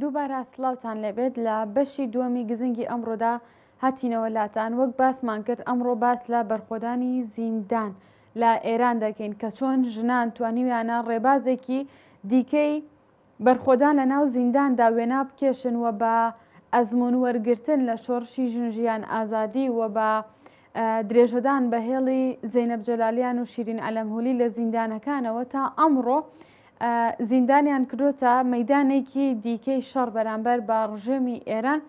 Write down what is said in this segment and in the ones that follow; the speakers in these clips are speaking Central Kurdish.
دووبارە سلااوان لەبێت لە بەشی دووەمی گزنگی ئەمڕۆدا هاتینەوە لاتان وەک باسمان کرد ئەمڕۆ باس لە بەرخۆدانی زیندان لە ئێران دەکەین کە چۆن ژنان توانیویانە ڕێبازێکی دیکەی بەرخۆدان لە ناو زینداندا وێنا بکێشنوە بە ئەزمون وەرگتن لە شۆڕشی ژنژیان ئازادی و بە درێژەدان بە هێڵی زینەب جەلالیان و شیرین ئەلەمهولی لە زیندانەکانەوە تا ئەمڕۆ زیندانیان کرۆتە مەدانێکی دیکەی شەڕ بەرامبەر بە ڕژێمی ئێران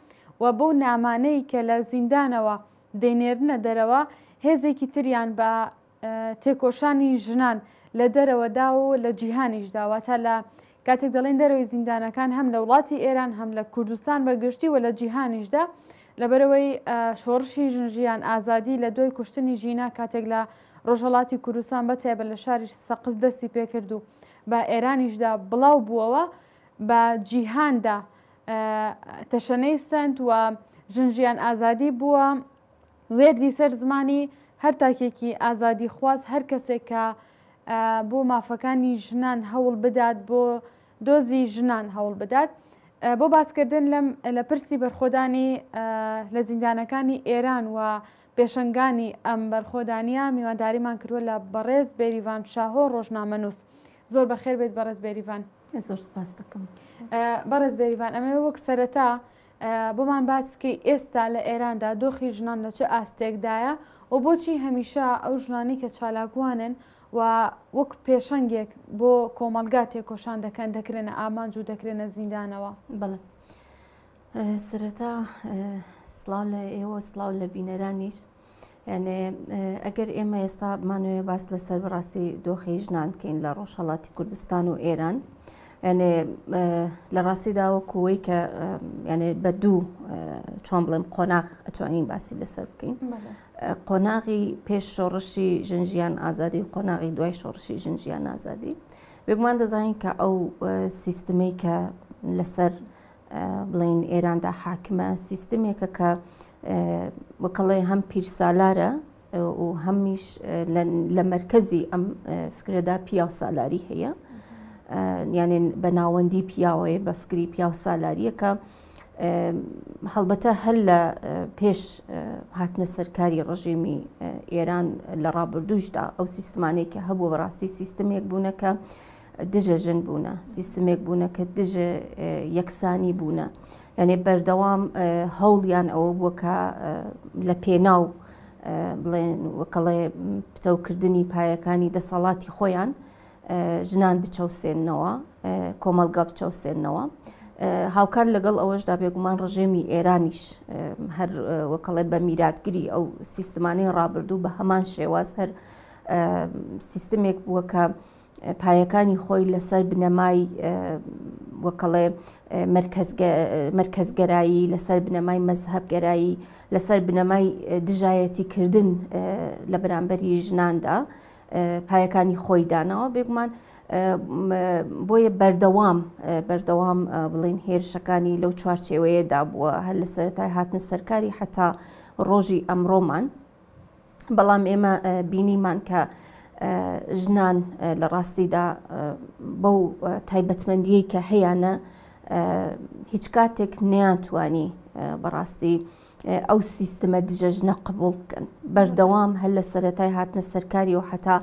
و بەو نامانەی کە لە زیندانەوە دێنێرنە دەرەوە هێزێکی تریان بە تێکۆشانی ژنان لە دەرەوەدا و لە جیهانیش داواتە لە کاتێک دەڵێن دەرەوەی زیندانەکان هەم لە وڵاتی ئێران هەم لە کوردستان بەگشتی و لە جیهانیشدا لەبەرەوەی شۆڕشی ژنژیان ئازادی لە دوای کوشتنی ژینا کاتێک لە ڕۆژهڵاتی کوردستان بەتێبە لە شاری سەقز دەستی پێکرد و بە ئێرانیشدا بڵاو بووەوە بە جیهاندا تەشەنەی سند و ژنجیان ئازادی بووە وێردی سەر زمانی هەر تاکێکی ئازادی خواست هەر کەسێکە بۆ مافەکانی ژنان هەوڵ بدات بۆ دۆزی ژنان هەوڵ بدات بۆ باسکردن لەم لە پرسی بەرخۆدانی لە زیندانەکانی ئێران و پێشنگانی ئەم بەرخۆدانیا میوانداریمان کردووە لە بەڕێز بێریڤان شاهۆ ڕۆژنامەنووس زۆر بەخێر بێت بەڕێز بێریڤان زۆر سپاس دەکەم بەڕێز بێریڤان ئەمە وەک سەرەتا بۆمان باس بکەیت ئێستا لە ئێراندا دۆخی ژنان لە چه ئاستێکدایە و بۆچی هەمیشە ئەو ژنانی کە چالاکوانن و وەک پێشەنگێک بۆ کۆمەلگا تێکۆشان دەکەن دەکرێنە ئامانج و دەکرێنە زیندانەوە بڵێ سرەتا سلااو لە ئێوە سلااو لە بینەرانیش ئەگەر ئێمە ئێستا مانوێ باس لە سەرڕاستی دۆخی ژنان بکەین لە ڕۆژهڵاتی کوردستان و ئێران لە ڕاستیدا وەکوەی کە بە دوو چۆن بڵێم قۆناغ ئەتوانین باسی لەسەر بکەین قۆناغی پێش شۆڕشی ژنجیان ئازادی قۆناغی دوای شۆڕشی ژنجیان ئازادی بێگومان دەزانین کە ئەو سیستمی کە لەسەر بڵین ئێراندا حاکمە سیستمێکە کە وەکەڵێ هەم پیرسالارە و هەمیش لە مرکزی ئەم فکرەدا پیا و سالاری هەیە یانێ بە ناوەندی پیاوەیە بە فکری پیا و سالاریەکە هەڵبەتە هەر لە پێش هاتنە سەرکاری ڕژیمی ئێران لە ڕابردوشدا ئەو سیستمانێکی هەبوو بەڕاستی سیستمێک بوونەکە دژە ژن بوونە سیستمێک بوونەکە دژە یەکسانی بوونە. ئەنێ بەردەوام هەوڵیان ئەوە بووە کە لە پێناو بڵێن وەکەڵێ پتەوکردنی پایەکانی دەسەڵاتی خۆیان ژنان بچەوسێننەوە کۆمەلگا بچەوسێننەوە. هاوکار لەگەڵ ئەوەشدا بێگومان ڕژێمی ئێرانیش هەر وەکەڵێ بە میراتگیری ئەو سیستمانەی ڕابردوو بە هەمان شێواز هەر سیستمێک بووە کە پایەکانی خۆی لەسەر بنەمای وەکەڵێ مرکزگەرایی لەسەر بنەمای مەزهبگەرایی لەسەر بنەمای دژایەتی کردن لە بەرامبەری ژناندا پایەکانی خۆی داناەوە بێگومان بۆیە بەردەوام بەردەوام بڵین هێرشەکانی لەو چوارچێوەیەدا بووە هەر لە سەرای هاتنە سەرکاری حتا ڕۆژی ئەمڕۆمان بەڵام ئێمە بینیمان کە ژنان لە ڕاستیدا بەو تایبەتمەندیەی کە هەیەە هیچ کاتێک نیانتوانی بەڕاستی ئەو سیستمە دژەژنە قبول بکەن بەردەوام هەل لە سەتای هاتنە سەرکاری و حتا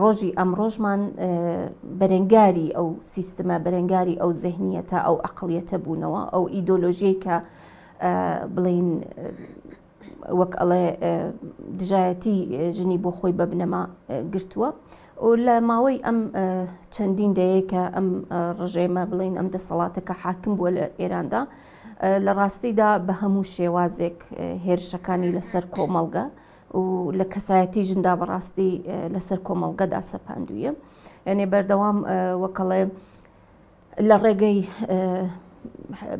ڕۆژی ئەم ڕۆژمان بەرەنگاری ئەو سیستمە بەرەنگاری ئەو زەهنیەتە ئەو ئەقلیەتە بوونەوە ئەو ئیدۆلۆژیەکە بڵین وەک ئەڵێ دژایەتی ژنی بۆ خۆی بە بنەما گرتووە و لە ماوەی ئەم چەندین دەیەکە ئەم ڕژێمە بڵین ئەم دەسەڵاتەکە حاکم بووە لە ئێراندا لە ڕاستیدا بە هەموو شێوازێک هێرشەکانی لەسەر کۆمەڵگە و لە کەسایەتی ژندا بەڕاستی لەسەر کۆمەڵگەدا سەپاندویە یعنی بەردەوام وەکەڵێ لە ڕێگەی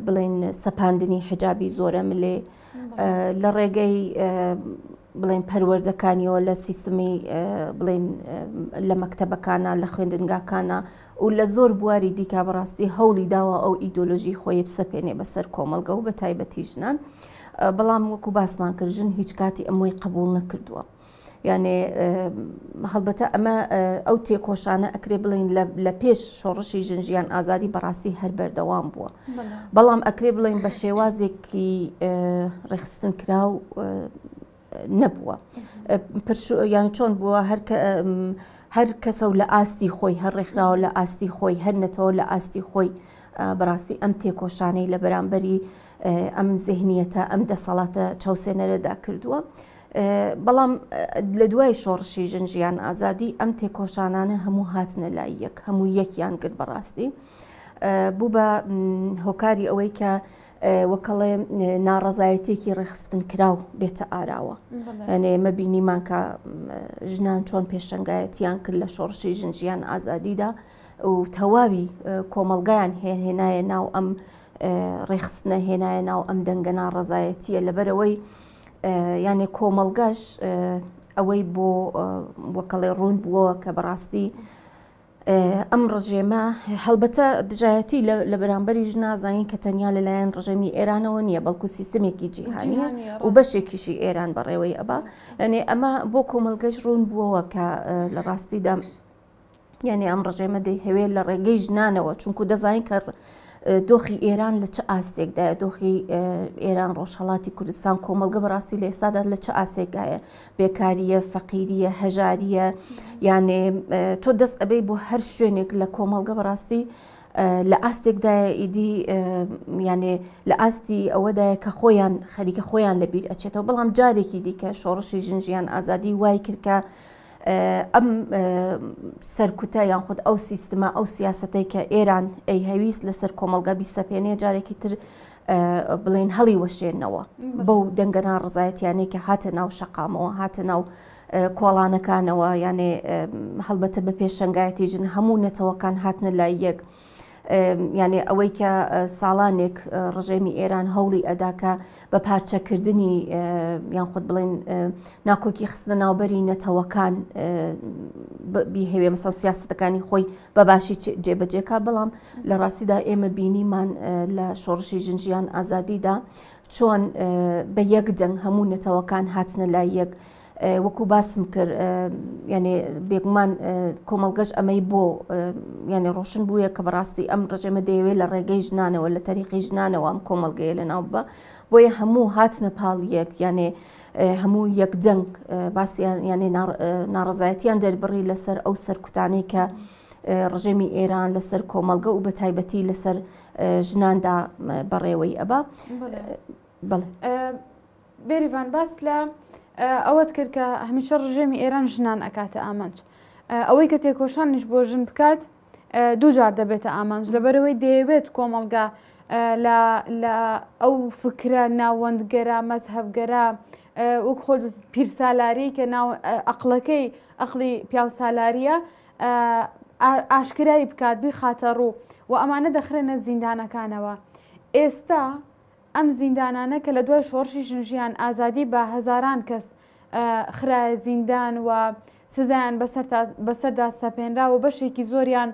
بڵین سەپاندنی حجابی زۆرە ملێ لە ڕێگەی بڵێن پەروەردەکانیەوە لە سیستمی بڵێن لە مەکتتەبەکانە لە خوێندنگاکانە و لە زۆر بواری دیکە بەڕاستی هەوڵی داوە ئەو ئیدۆلۆژی خۆی بسەپێنێ بەسەر کۆمەلگە و بە تایبەتی ژنان بەڵام وەکو باسمان کردژن هیچ کاتی ئەمووی قبول نەکردووە. یانێ هەڵبەتە ئەمە ئەو تێکۆشانە ئەکرێ بڵین لە پێش شۆڕشی ژنجیان ئازادی بەڕاستی هەر بەردەوام بووە بەڵام ئەکرێ بڵین بە شێوازێکی ڕێخستن کرا و نەبووە یان چۆن بووە هەر هەر کەسە و لە ئاستی خۆی هەر ڕێکخراوە لە ئاستی خۆی هەر نەتەوە لە ئاستی خۆی بەڕاستی ئەم تێکۆشانەی لە بەرامبەری ئەم زهنیەتە ئەم دەسەڵاتە چاوسێنەرەدا کردووە. بەڵام لە دوای شۆڕشی ژنجیان ئازادی ئەم تێکۆشانانە هەموو هاتنە لای یەک هەموو یەکیان کرد بەڕاستی بوو بە هۆکاری ئەوەی کە وەکەڵێ ناڕزایەتێکی ڕێخستن کراو بێتە ئاراوە ئەمە بینیمان کە ژنان چۆن پێشنگایەتیان کرد لە شۆڕشی ژنجیان ئازادیدا و تەواوی کۆمەلگایان هێنایە ناو ئەم ڕێخستنە هێنایە ناو ئەم دەنگەنا ڕزایەتیە لەبەرەوەی یانێ کۆمەڵگەش ئەوەی بۆ وەکەڵێ ڕوون بووە کە بەڕاستی ئەم ڕژێمە هەڵبەتە دژایەتی لە بەرامبەری ژنازانین کە تەنیا لەلایەن ڕژێمی ئێرانەوە نییە بەڵکو سیستمێکی جیهانیە و بەشێکیشی ئێران بەڕێوەی ئەبا ئەنێ ئەمە بۆ کۆمەلگەش ڕوون بووەوە کە لە ڕاستیدا یعنی ئەم ڕژێمە دەی هەوێت لە ڕێگەی ژنانەوە چونکو دەزانین کە دۆخی ئێران لە چه ئاستێکدایە دۆخی ئێران ڕۆژهڵاتی کوردستان کۆمەلگە بەڕاستی لە ئێستادا لە چه ئاسێکایە بێکاریە فەقیریە هەژاریە یانێ تۆ دەست ئەبەی بۆ هەر شوێنێک لە کۆمەلگە بەڕاستی لە ئاستێکدایە ئیدی یانێ لە ئاستی ئەوەدایە کە خۆیان خەریکە خۆیان لەبییر ئەچێتەوە بەڵام جارێکی دیکە شۆڕشی ژنجیان ئازادی وای کردکە ئەم سەرکوتە یان خودود ئەو سیستما ئەو سیاستەی کە ئێران ئەی هەویست لەسەر کۆمەلگە بیسەپێنێ جارێکی تر بڵێن هەڵی وەشێنەوە بەو دەنگەران ڕزایەتیانەی کە هاتە ناو شەقامەوە هاتە ناو کۆڵانەکانەوە یانێ هەڵبەتە بە پێشنگایەتی ژن هەموو نەتەوەکان هاتنە لای یەک. ینی ئەوەی کە ساڵانێک ڕژێمی ئێران هەوڵی ئەداکە بە پارچەکردنی یان خودت بڵێن ناکۆکی خستە ناوبەری نەتەوەکان بیهێوێ مەسە سیاستەکانی خۆی بەباشی جێبەجێکا بەڵام لە ڕاستیدا ئێمە بینیمان لە شۆڕشی ژنجیان ئازادیدا چۆن بە یەک دەنگ هەموو نەتەوەکان هاتنە لای یەک. وەکو باسم کرد یعنی بێگومان کۆمەلگەش ئەمەی بۆ یعنی ڕۆشن بووە کە بەڕاستی ئەم ڕژێمە دەیەوێت لە ڕێگەی ژنانەوە لە تەریقی ژنانەوە ئەم کۆمەلگەیە لەناو بە بۆیە هەموو هاتنە پاڵیەک یعنی هەموو یەکدەنگ باسییان یعنی ناڕزایەتیان دەربڕی لەسەر ئەو سەرکوتانەی کە ڕژێمی ئێران لەسەر کۆمەلگە و بە تایبەتی لەسەر ژناندا بەڕێوەی ئەبا بێریڤان باس لە ئەوەت کرد کە هەمیشە ڕژێمی ئێران ژنان ئەکاتە ئامانج ئەوەی کە تێکۆشانش بۆ ژن بکات دووجار دەبێتە ئامانج لەبەرەوەی دەیەوێت کۆمەلگا لە ئەو فکرە ناوەندگەرە مەزهبگەرە وەک خۆ پیرسالاری کە ئەقلەکەی ئەخلی پیاوسالاریە ئاشکرایی بکات بی خاتە ڕوو و ئەمانە دەخرێنە زیندانەکانەوە ئێستا ئەم زیندانانە کە لە دوای شۆڕشی ژنژیان ئازادی بە هەزاران کەس خراە زیندان و سزایان بەسەردا سەپێنرا و بەشێکی زۆریان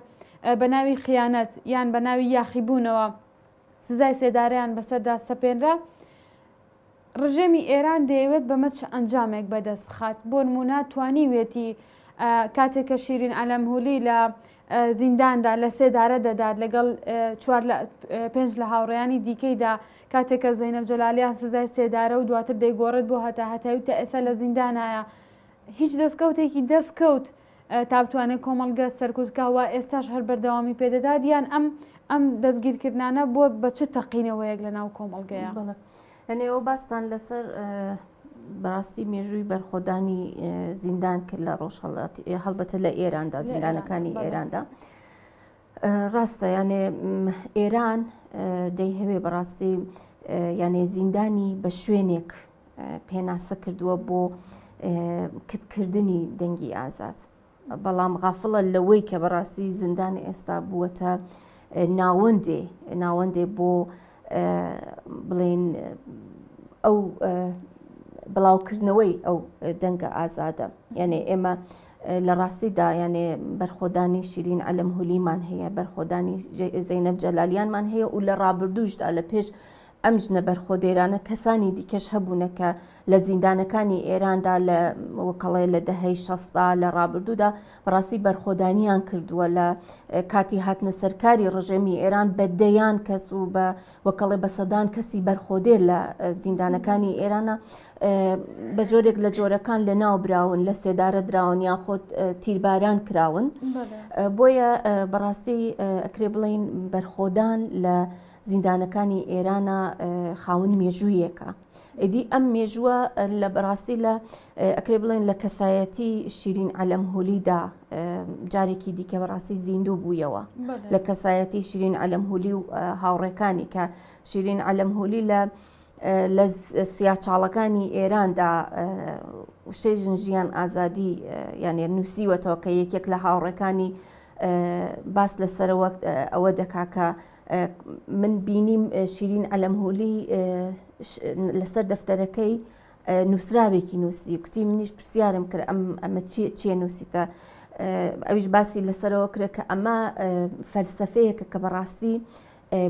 بە ناوی خیانەت یان بە ناوی یاخیبوونەوە سزای سێداریان بەسەردا سەپێنرا ڕژێمی ئێران دەیەوێت بەمە چ ئەنجامێک بەدەست بخات بۆ نمونە توانی وێتی کاتێک کە شیرین ئەلەمهولی لە زینداندا لە سێدارە دەدات لەگەڵ پێنج لە هاوڕیانی دیکەیدا کاتێکە زینەب جلالیان سزای سێدارە و دواتر دەیگۆڕت بۆ هەتا هەتاویتە ئێستا لە زیندانایە هیچ دەستکەوتێکی دەستکەوت تا بتوانێت کۆمەلگە سەرکوتکەوە ئێستاش هەر بەردەوامی پێدەدات یان ئەم ئەم دەستگیرکردانە بۆ بە چ تەقینەوەیەک لە ناو کۆمەلگەیە بڵێ. لەنێەوە باستان لەسەر بەڕاستی مێژووی بەرخۆدانی زیندان کرد لە ڕۆژهڵات هەڵبەتە لە ئێراندا زیندانەکانی ئێراندا ڕاستە یانێ ئێران دەی هەوێ بەڕاستی یانێ زیندانی بە شوێنێک پێناسە کردووە بۆ کردنی دەنگی ئازاد بەڵام غافڵە لەوەی کە بەڕاستی زندانی ئێستا بووەتە ناوەندێ ناوەندێ بۆ بڵێن ئەو بڵاوکردنەوەی ئەو دەنگە ئازادە یعنی ئێمە لە ڕاستیدا یانێ بەرخۆدانی شیرین ئەلم هولیمان هەیە بەرخۆدانی زەینەب جەلالیانمان هەیە و لە ڕابردوشدا لە پێش ئەم ژنە بەرخۆدێرانە کەسانی دیکەش هەبوونەکە لە زیندانەکانی ئێراندا لە وکەڵێ لە دەهەی شەستا لە ڕابردوودا بڕاستی بەرخۆدانیان کردووە لە کاتی هاتنە سەرکاری ڕژێمی ئێران بە دەیان کەس و بە وەکەڵێ بە سەدان کەسی بەرخۆدێر لە زیندانەکانی ئێرانە بە جۆرێک لە جۆرەکان لە ناوبراون لە سێدارە دراون یا خۆت تیرباران کراون بۆیە بەڕاستی ئەکرێ بڵین بەرخۆدان لە زیندانەکانی ئێرانە خاون مێژوویەکە. ئیدی ئەم مێژووە لە بەڕاستی لە ئەکرێ بڵێن لە کەسایەتی شیرین ئەلەم هولیدا جارێکی دیکە بەڕاستی زیندوو بوویەوە لە کەسایەتی شیرین ئەلەم هولی و هاوڕێکانی کە شیرین ئەلەم هولی لە لە سیاچاڵەکانی ئێراندا شێژن ژیان ئازادی یانێ نووسیوەتەوە کە یەکێک لە هاوڕەکانی باس لەسەر وەک ئەوە دەکاکە من بینیم شیرین ئەلەمهۆلی لەسەر دەفتەرەکەی نووسراوێکی نووسی کوتی منیش پرسیارم کرد ئەم ئەمە چێ نووسیتە ئەویش باسی لەسەرەوە کرێت کە ئەمە فەلسەفەیەکە کە بەڕاستی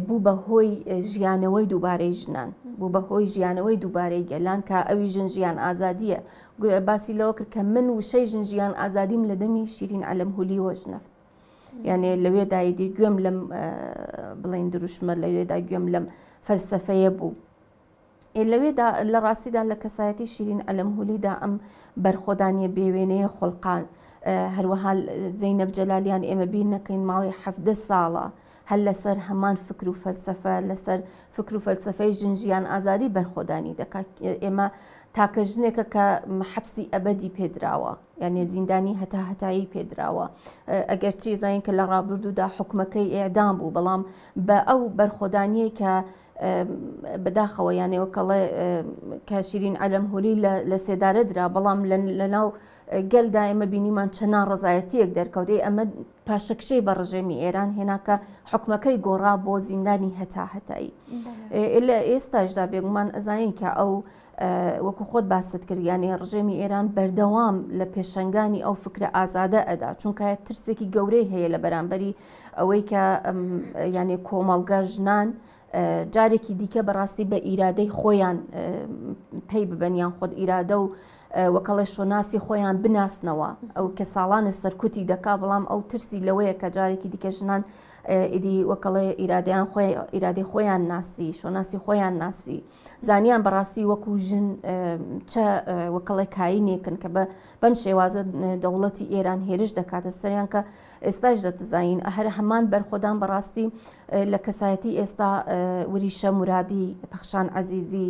بوو بە هۆی ژیانەوەی دووبارەی ژنان بوو بە هۆی ژیانەوەی دووبارەی گەلان کە ئەوی ژن ژیان ئازادیە باسی لەوە کرد کە من وشەی ژن ژیان ئازادیم لە دەمی شیرین ئەلەمهولیەوە ژنەفت یانێ لەوێدایدی گوێم لەم بڵین دروشمە لەوێدا گوێم لەم فەلسفەیە بوو. لەوێدا لە ڕاستیدا لە کەسایەتی شیرین ئەلمهولیدا ئەم بەرخۆدانیە بێوێنەیە خۆڵقان هەروەها زەینەب جەلالیان ئێمە بیر نەکەین ماوەی حەفدە ساڵە. هەل لەسەر هەمان فکر و فەلسفە لەسەر فکر و فەلسفەی ژنجیان ئازاری بەرخۆدانی دەکات ئێمە تاکە ژنێکە کە حەبسی ئەبدی پێدراوە یانێ زیندانی هەتا هەتایی پێدراوە ئەگەر چی زانین کە لە ڕابردوودا حکومەکەی ئێدام بوو بەڵام بە ئەو بەرخۆدانیە کە بەداخەوە یانەوە کەڵێ کاشرین ئەلم هوری لە سێدارە درا بەڵام لە ناو گەلدا ئێمە بینیمان چەنان ڕزایەتیەک دەرکەوتی ئەمە پاشەکشەی بە ڕژێمی ئێران هێناکە حکومەکەی گۆڕا بۆ زیندانی هەتا هەتایی ئێستا ژدا بێگومان ئەزانین کە ئەو وەکو خۆت باست کردیانی ڕژێمی ئێران بەردەوام لە پێشنگانی ئەو فکرە ئازادە ئەدا چونکە ترسێکی گەورەی هەیە لە بەرامبەری ئەوەی کە یعنی کۆمەڵگە ژنان جارێکی دیکە بەڕاستی بە ئیرادەی خۆیان پێی ببەنیان خۆت ئیرادە و وەکەڵی شۆناسی خۆیان بناسنەوە ئەو کە ساڵانە سەرکوتی دەکا بەڵام ئەو ترسی لەوەیە کە جارێکی دیکە ژنان ئیدی وەکەڵێ ئیرادیان خۆی ئیرادی خۆیان ناسی شۆناسی خۆیان ناسی زانیان بەڕاستی وەکو ژن چە وەکەڵێ کایی نێکن کە بەم شێوازە دەوڵەتی ئێران هێرش دەکاتە سەریان کە ئێستاش دەتزین هەر هەمان بەرخۆدان بەڕاستی لە کەسایەتی ئێستا وریشە مرادی پەخشان عزیزی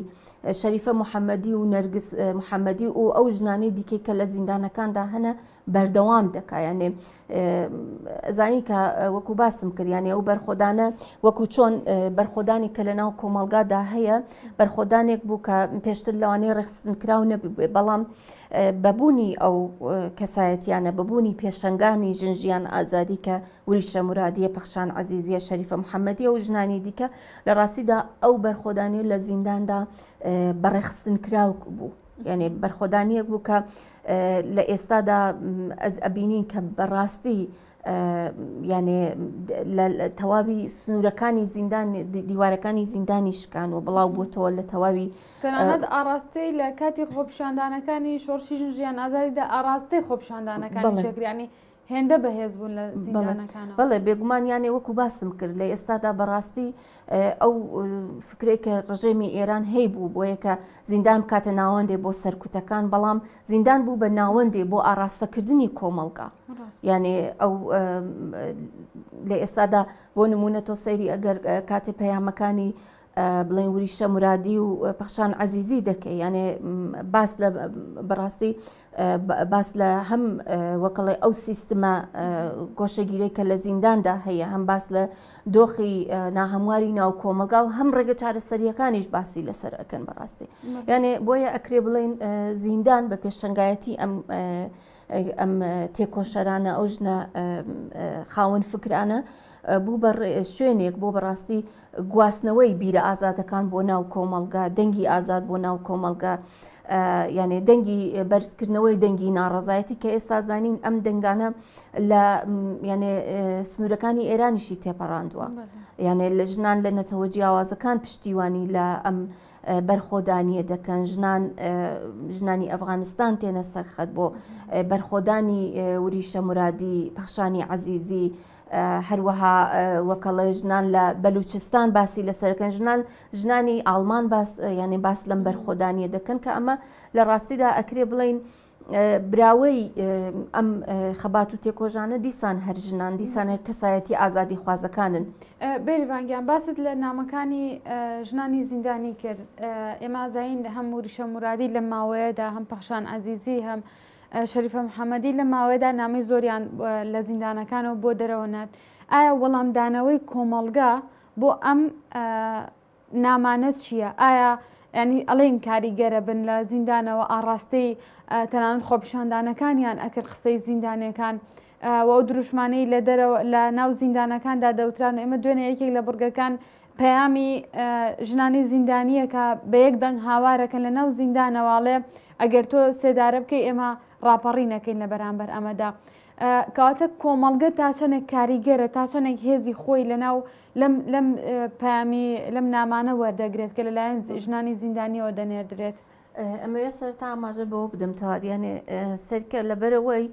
شەریفە محەممەدی و نەرگس محەممەدی و ئەو ژنانەی دیکەی کە لە زیندانەکاندا هەنە بەردەوام دەکایانێ زانی کە وەکو باسم کردیانێ ئەو بەرخۆدانە وەکو چۆن بەرخۆدانی کە لەناو کۆمەلگادا هەیە بەرخۆدانێک بوو کە پێشتر لەوانەیە ڕخستنکراو نەبێ بەڵام بەبوونی ئەو کەسایەتیانە ببوونی پێشنگانی ژنجیان ئازادی کە وریشە مرادیە پەخشان عزیزیە شەریفە محەممەدی و ژنانی دیکە لە ڕاستیدا ئەو بەرخۆدانی لە زینداندا بەڕێخستن کراوک بوو یعنی بەرخۆدانیەک بوو کە لە ئێستادا ئەز ئەبینین کە بەڕاستی یانێ تەواوی سنوورەکانی زیندان دیوارەکانی زیندانی شکان و بڵاو بووتەوە لە تەواوی ئاراستەی لە کاتی خۆپشاندانەکانی شۆرشی ژیان ئازاریدا ئاراستەی خۆپشاندانەکانی شکرانی هێندە بەهێز بوون لە بەڵێ بێگومانیانێ وەکو باسم کرد لە ئێستادا بەڕاستی ئەو فکرێککە ڕژێمی ئێران هەی بوو بۆ یەکە زیندان کاتە ناوەندێ بۆ سەرکوتەکان بەڵام زیندان بوو بە ناوەندێ بۆ ئاراستەکردنی کۆمەڵگا یانێ ئەو لە ئێستادا بۆ نمونە تۆ سەیری ئەگەر کاتێ پەیامەکانی بڵێن وریشە مرادی و پەخشان عزیزی دەکەی یانێ باس لە بەڕاستی باس لە هەم وەکڵێ ئەو سیستمە گۆشەگیرەی کە لە زینداندا هەیە هەم باس لە دۆخی ناهەمواری ناو کۆمەگا و هەم ڕێگە چارەسەریەکانیش باسی لەسەر ئەەکەن بەڕاستی یانێ بۆیە ئەکرێ بڵێن زیندان بە پێشنگایەتی ئەم ئەم تێکۆشەرانە ئەو ژنە خاون فکرانە بوو بە شوێنێک بۆ بەڕاستی گواستنەوەی بیرە ئازادەکان بۆ ناو کۆمەلگا دەنگی ئازاد بۆ ناو کۆمەلگا یانێ دەنگی بەرزکردنەوەی دەنگی ناڕزایەتی کە ئێستا زانین ئەم دەنگانە لە یانێ سنوورەکانی ئێرانیشی تێپەڕاندووە یانێ لە ژنان لە نەتەوە جیاوازەکان پشتیوانی لە ئەم بەرخۆدانیە دەکەن ژنان ژنانی ئەفغانستان تێنە سەرخەت بۆ بەرخۆدانی وریشە مرادی پەخشانی عزیزی هەروەها وەکەڵێ ژنان لە بەلوچستان باسی لەسەرکەن ژنان ژنانی ئالمان باس یانێ باس لەم بەرخۆدانیە دەکەن کە ئەمە لە ڕاستیدا ئەکرێ بڵین براوەی ئەم خەبات و تێکۆژانە دیسان هەر ژنان دیسانە کەسایەتی ئازادی خوازەکانن بێریڤانگیان باست لە نامەکانی ژنانی زیندانی کرد ئێمازین لە هەم وریشە مرادی لە ماوەیەدا هەم پەخشان ئازیزی هەم شەریفە محەممەدی لە ماوەیدا نامی زۆریان لە زیندانەکانەوە بۆ دەرەوە نات ئایا وەڵامدانەوەی کۆمەلگا بۆ ئەم نامانە چییە؟ ئایا ینی ئەڵێن کاریگەرە بن لە زیندانەوە ئاڕاستەی تەنانەت خۆپشاندانەکانیان ئەکرد قسەی زیندانەکان. و دروشمانەی لە دەرەوە لە ناو زیندانەکاندا دەوتران ئێمە دوێنێ یەکێک لە بورگەکان پەیامی ژنانی زیندانیەکە بە یەک دەنگ هاوارەکە لە ناو زیندانەواڵێ ئەگەر تۆ سێدارە بکەی ئێمە ڕاپەڕی نەکەین لە بەرامبەر ئەمەدا. کاتە کۆمەڵگە تا چەنێک کاریگەرە تا چەنێک هێزی خۆی لەناو لەم پامی لەم نامانە وەردەگرێت کە لەلایەن ژنانی زیندانیەوە دەنێردرێت. ئەمەوێ سەرتا ئاماژە بەوە بدەم تاواریانێ سەرکە لەبەرەوەی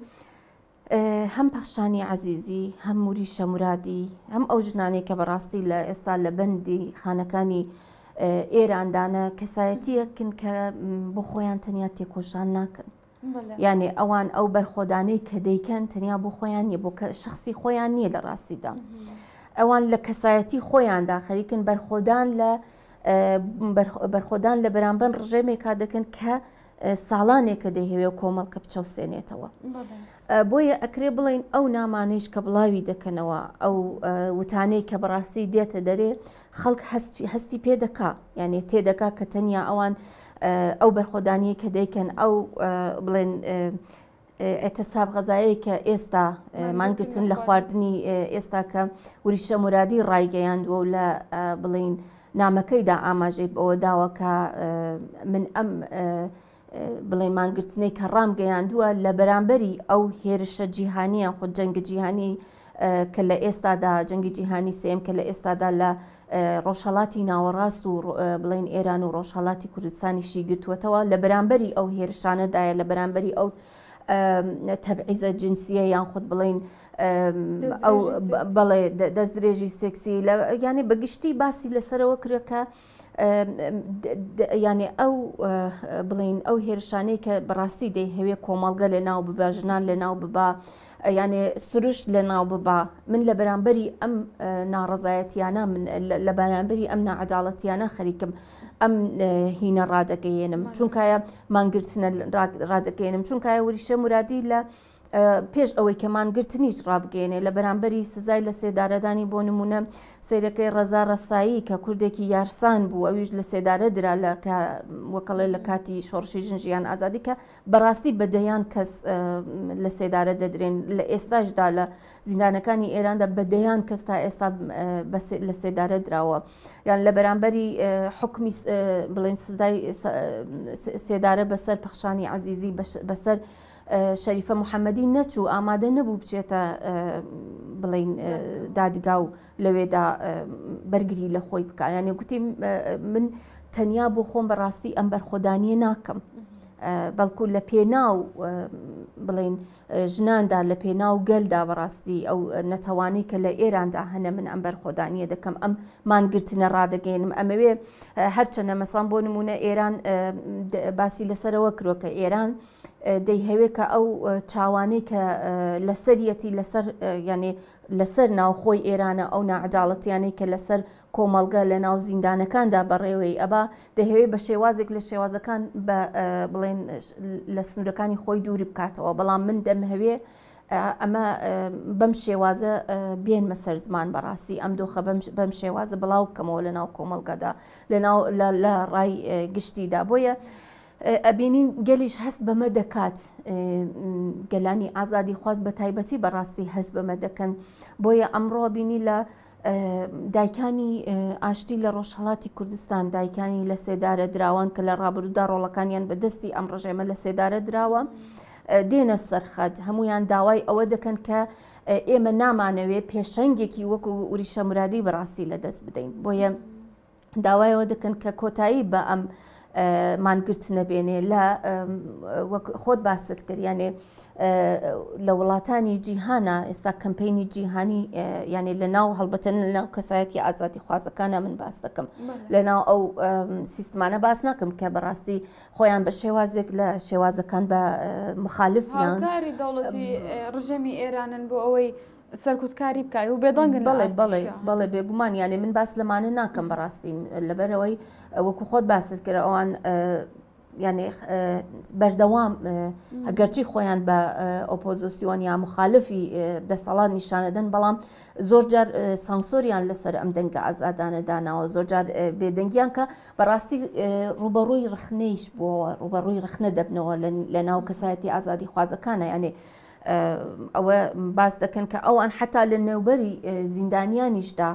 هەم پەخشانی عزیزی هەم موری شەمورادی هەم ئەو ژنانەی کە بەڕاستی لە ئێستا لە بەندی خانەکانی ئێراندانە کەسایەتی یەکن کە بۆ خۆیان تەنیا تێکۆشان ناکەن. یعنی ئەوان ئەو بەرخۆدانەی کە دەیکەن تەنیا بۆ خۆیان نیە بۆ کە شخصی خۆیان نییە لە ڕاستیدا ئەوان لە کەسایەتی خۆیاندا خەریکن بەرخۆدان لە بەرخۆدان لە بەرامبەر ڕژێمێکا دەکەن کە ساڵانێکە دەهێوێ کۆمەڵکە بچەوسێنێتەوە بۆیە ئەکرێ بڵین ئەو نامانەیش کە بڵاوی دەکەنەوە ئەو وتانەی کە بەڕاستی دێتە دەرێ خەڵک هەستی پێدەکا یعنی تێدەکا کە تەنیا ئەوان ئەو بەرخۆدانی کە دەیکەن ئەو بڵێن ئەتەساب غەزایی کە ئێستا مانگرتن لە خواردنی ئێستا کە وریشە مرادی ڕایگەیاندوە و لە بڵین نامەکەیدا ئاماژەی بەوە داوەکە من ئەم بڵێن مانگرتنەی کە ڕام گەیاندووە لە بەرامبەری ئەو هێرشە جیهانیان خۆ جەنگە جیهانی کە لە ئێستادا جەنگی جیهانی سم کە لە ئێستادا لە ڕۆژهڵاتی ناوەڕاست و بڵین ئێران و ڕۆژهڵاتی کوردستانیشی گرتووەتەوە لە بەرامبەری ئەو هێرشانەدایە لە بەرامبەری ئەو تەبعیزە جنسیە یان خودت بڵین ئەو بەڵێ دەست درێژی سێکسی ینی بەگشتی باسی لەسەرەوە کرەکە ینی ئەو بڵین ئەو هێرشانەی کە بەڕاستی دەی هەوێ کۆمەڵگە لە ناو بباژنان لە ناو ببا یانێ سروش لە ناو ببا من لە بەرامبەری ئەم ناڕزایەتیانە من لە بەرامبەری ئەم نعداڵەتیانە خەریکم ئەم هینە ڕادەکەێنم چونکایە مانگرتنە ڕادەکەێنم چونکایە وریشە مرادی لە پێش ئەوەی کەمان گرتنیش ڕابگەێنێ لە بەرامبەری سزای لە سێدارەدانی بۆ نمونە سیرەکەی ڕزا ڕسایی کە کوردێکی یارسان بوو ئەویش لە سێدارە درا لە وەکەڵێ لە کاتی شۆڕشی ژنجیان ئازادی کە بەڕاستی بەدەیان کەس لە سێدارە دەدرێن لە ئێستاشدا لە زیندانەکانی ئێراندا بەدەیان کەس تا ئێستا لە سێدارە درراوە یان لە بەرامبەری حکمی بڵێن سزای سێدارە بەسەر پەخشانی عزیزی بەسەر شەریفە محەممەدی نەچوو ئامادە نەبوو بچێتە بڵین دادگا و لەوێدا بەرگری لە خۆی بکە یانێ گوتی من تەنیا بۆ خۆم بەڕاستی ئەم بەرخۆدانیە ناکەم بەڵکو لە پێناو بڵین ژناندا لە پێناو گەلدا بەڕاستی ئەو نەتەوانی کە لە ئێراندا هەنە من ئەم بەرخۆدانیە دەکەم ئەم مانگرتنە ڕدەگەێنم ئەمەوێ هەرچەنە مەسان بۆ نمونە ئێران باسی لەسەرەوە کرۆ کە ئێران دەیهەوێت کە ئەو چاوانەی کە لەسەرەتی لەسەر یعنی لەسەر ناوخۆی ئێرانە ئەو نعداڵەتیانەی کە لەسەر کۆمەلگە لە ناو زیندانەکاندا بەڕێوەی ئەبا دەهەوێت بە شێوازێک لە شێوازەکان بڵێن لە سنوورەکانی خۆی دووری بکاتەوە بەڵام من دەمهەوێ ئەمە بەم شێوازە بێنمە سەر زمان بەڕاستی ئەم دۆخە بەم شێوازە بڵاو بکەمەوە لە ناو کۆمەلگەدا لە ناو لە ڕای گشتیدا بۆیە. ئەبینین گەلیش هەست بەمە دەکات گەلانی ئازادی خواست بە تایبەتی بەڕاستی هەست بەمە دەکەن بۆیە ئەمڕۆ بینی لە دایکانی ئاشتی لە ڕۆژهڵاتی کوردستان دایکانی لە سێدارە دراوان کە لە ڕابردودا ڕۆڵەکانیان بەدەستی ئەم ڕژێمە لە سێدارە دراوە دێنە سەرخەت هەمویان داوای ئەوە دەکەن کە ئێمە نامانەوێ پێشەنگێکی وەکو وریشە مرادی بەڕاستی لەدەست بدەین بۆیە داوایەوە دەکەن کە کۆتایی بە ئەم مانگرت نەبێنێ لە خۆت باست کردیانێ لە وڵاتانی جیهانە ئێستا کەمپینی جیهانی یعنی لە ناو هەڵبەتەن لە ناو کەسایەتی ئازادی خوازەکانە من باس دەکەم لە ناو ئەو سیستمانە باس ناکەم کە بەڕاستی خۆیان بە شێوازێک لە شێوازەکان بە مخالفیان ڕژەمی ئێرانن بۆ ئەوەی سەرکوتکاری بکای و بێدەنگن بڵێ بڵێ بڵێ بێگومان یانێ من باس لەمانە ناکەم بەڕاستی لەبەرەوەی وەکو خۆت باست کرد ئەوان یعنی بەردەوام ئەگەرچی خۆیان بە ئۆپۆزۆسیۆن یا مخالفی دەسەڵات نیشانەدەن بەڵام زۆرجار سانسۆریان لەسەر ئەم دەنگە ئازادانەداناوە زۆرجار بێدەنگیان کە بەڕاستی ڕوبەڕووی رخنەیش بووە ڕوبەڕووی رخنە دەبنەوە لە ناو کەسایەتی ئازادی خوازەکانە یانێ ئەوە باس دەکەن کە ئەوان حتا لە نێوبەری زیندانیانیشدا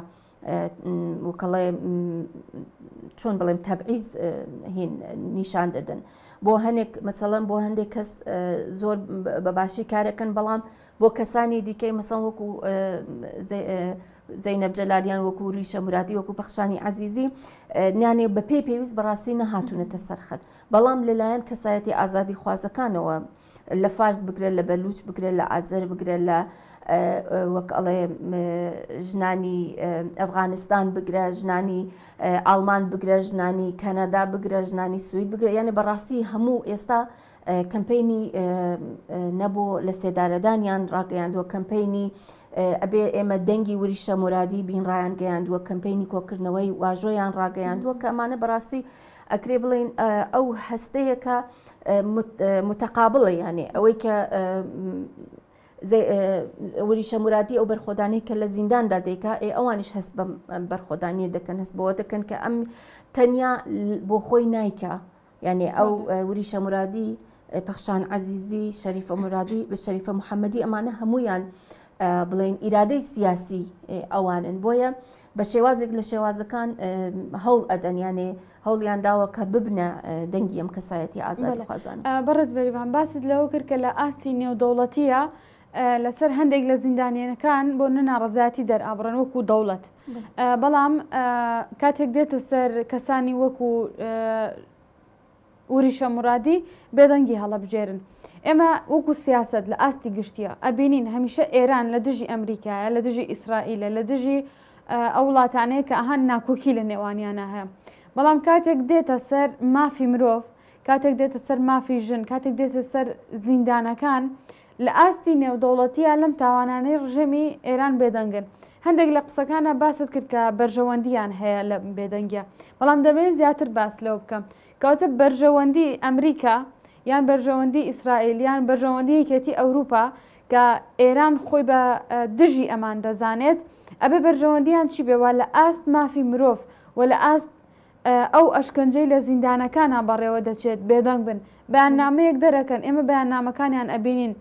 وکەڵێ چۆن بڵێم تەبعیز هین نیشان دەدەن بۆ هەنێک مەسەڵەن بۆ هەندێک کەس زۆر بەباشی کارەکەن بەڵام بۆ کەسانی دیکەی مەسەڵ وەکو زەینەب جەلالیان وەکو ریشە مرادی وەکو پەخشانی عزیزی نیانێ بە پێی پێویست بەڕاستی نەهاتوونەتە سەرخەت بەڵام لەلایەن کەسایەتی ئازادی خوازەکانەوە لە فارس بگرێت لە بەلوچ بگرێت لە ئازر بگرێت لە وەک ئەڵێ ژنانی ئەفغانستان بگرە ژنانی ئالمان بگرە ژنانی کەنەدا بگرە ژنانی سوئید بگرێت یعنی بەڕاستی هەموو ئێستا کەمپینی نەبوو لە سێدارەدانیان ڕاگەیاندوە کەمپینی ئەبێ ئێمە دەنگی وریشە مرادی بینڕایان گەیاندووە کەمپینی کۆکردنەوەی واژۆیان ڕاگەیاندووە کە ئەمانە بەڕاستی ئەکرێ بڵین ئەو هەستەیەکە متەقابڵە یانێ ئەوەی کە وریشە مرادی ئەو بەرخۆدانی کە لە زینداندا دەیکا ئێ ئەوانش هەست بە بەرخۆدانی دەکەن هەست بەوە دەکەن کە ئەم تەنیا بۆ خۆی نیکە یعنی ئەو وریشە مرادی پەخشان عزیزی شەریفە مرادی بە شەریفە محەممەدی ئەمانە هەمویان بڵێن ئیرادەی سیاسی ئەوانن بۆیە بە شێوازێک لە شێوازەکان هەوڵ ئەدەنیانێ هەوڵیان داوە کە ببنە دەنگی ئەم کەسایەتی ئازاری خۆزان بەڕێز بەریوان باست لەوە کرد کە لە ئاسی نێودەوڵەتیە لەسەر هەندێک لە زیندانیەنەکان بۆ نەناڕزیاتی دەرئابڕن وەکو دەوڵەت بەڵام کاتێک دێتە سەر کەسانی وەکو وریشە مرادی بێدەنگی هەڵەبجێرن. ئێمە وەکو سیاست لە ئاستی گشتیە ئەبینین هەمیشە ئێران لە دژی ئەمریکایە لە دژی ئیسرائیلە لە دژی ئەو وڵاتانەیە کە ئەهان ناکۆکی لە نێوانیانە هەیە. بەڵام کاتێک دێتە سەر مافی مرۆڤ کاتێک دێتە سەر مافی ژن کاتێک دێتە سەر زیندانەکان لە ئاستی نێودەوڵەتیە لەم تاوانانەی ڕژەمی ئێران بێدەنگن هەندێک لە قسەکانە باست کرد کە بەرژەوەندیان هەیە لە بێدەنگە بەڵام دەبێت زیاتر باس لەوە بکەم کەوتە بەرژەوەندی ئەمریکا یان بەرژەوەندی ئیسرائیلیان بەرژەوەندی یەکێتی ئەوروپا کە ئێران خۆی بە دژی ئەمان دەزانێت ئەبێ بەرژەوەندیان چی بێوە لە ئاست مافی مرۆڤ و لە ئاست ئەو ئەشکنجەی لە زیندانەکانە بەڕێوە دەچێت بێدەنگ بن بەیاننامەیەک دەرەکەن ئێمە بەیاننامەکانیان ئەبینین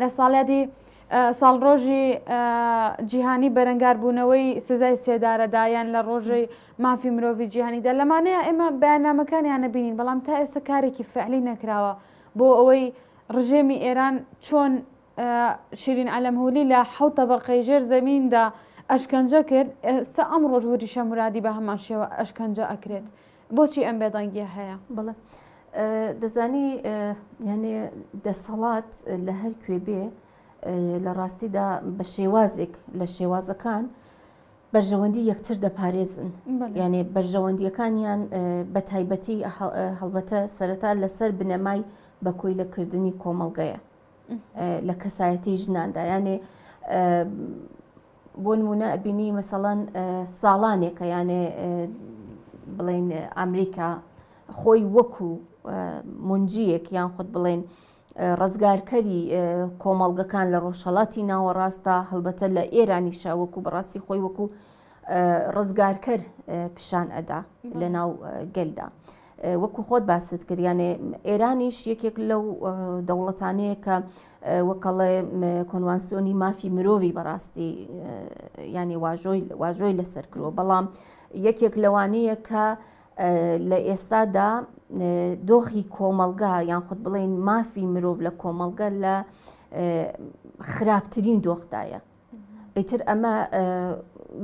لە ساڵەتی ساڵ ڕۆژی جیهانی بەرەنگار بوونەوەی سزای سێدارەدایان لە ڕۆژەی مافی مرۆڤی جیهانیدا لەمانەیە ئێمە بەیاننامەکانیانە بینین بەڵام تا ئێستا کارێکی فعلی نەکراوە بۆ ئەوەی ڕژێمی ئێران چۆن شیرین ئەلەمهولی لە حوتە بە قەیژێر زەمیندا ئەشکەنجە کرد ئێستا ئەم ڕۆژ وریشە مرادی بە هەمان شێوە ئەشکەنجە ئەکرێت بۆچی ئەم بێدانگیە هەیە بڵێ دەزانی یعنی دەسەڵات لە هەر کوێ بێ لە ڕاستیدا بە شێوازێک لە شێوازەکان بەرژەوەندی یەکتر دەپارێزن یعنی بەرژەوەندیەکانیان بە تایبەتی هەڵبەتە سەرەتا لەسەر بنەمای بە کۆی لەکردنی کۆمەلگەیە لە کەسایەتی ژناندا یانێ بۆ نمونە بینی مەسەڵەن ساڵانێکە یانێ بڵێن ئەمریکا خۆی وەکو منجیەک یان خودت بڵێن ڕزگارکەری کۆمەڵگەکان لە ڕۆژهڵاتی ناوەڕاستە هەڵبەتە لە ئێرانی شاوەکو بەڕاستی خۆی وەکو ڕزگارکەر پیشان ئەدا لە ناو گەلدا. وەکو خۆت باست کردیانێ ئێرانیش یەکێک لەو دەوڵەتانەیە کە وەکەڵێ کۆنوانسیۆنی مافی مرۆڤی بەڕاستی ینی واژۆی لەسەر کردەوە بەڵام یەکێک لەوانەیە کە لە ئێستادا دۆخی کۆمەلگا یان خودت بڵین مافی مرۆڤ لە کۆمەلگە لە خراپترین دۆختایە ئیتر ئەمە